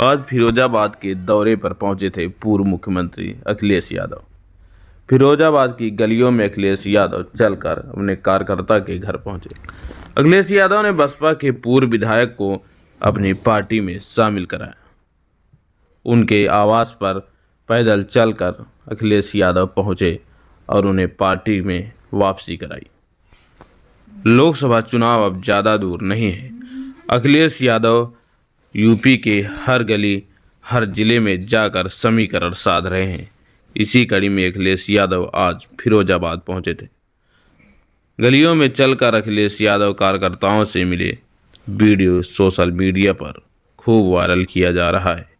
आज फिरोजाबाद के दौरे पर पहुंचे थे पूर्व मुख्यमंत्री अखिलेश यादव फिरोजाबाद की गलियों में अखिलेश यादव चलकर अपने कार्यकर्ता के घर पहुंचे अखिलेश यादव ने बसपा के पूर्व विधायक को अपनी पार्टी में शामिल कराया उनके आवास पर पैदल चलकर अखिलेश यादव पहुंचे और उन्हें पार्टी में वापसी कराई लोकसभा चुनाव अब ज़्यादा दूर नहीं है अखिलेश यादव यूपी के हर गली हर जिले में जाकर समीकरण साध रहे हैं इसी कड़ी में अखिलेश यादव आज फिरोजाबाद पहुंचे थे गलियों में चलकर अखिलेश यादव कार्यकर्ताओं से मिले वीडियो सोशल मीडिया पर खूब वायरल किया जा रहा है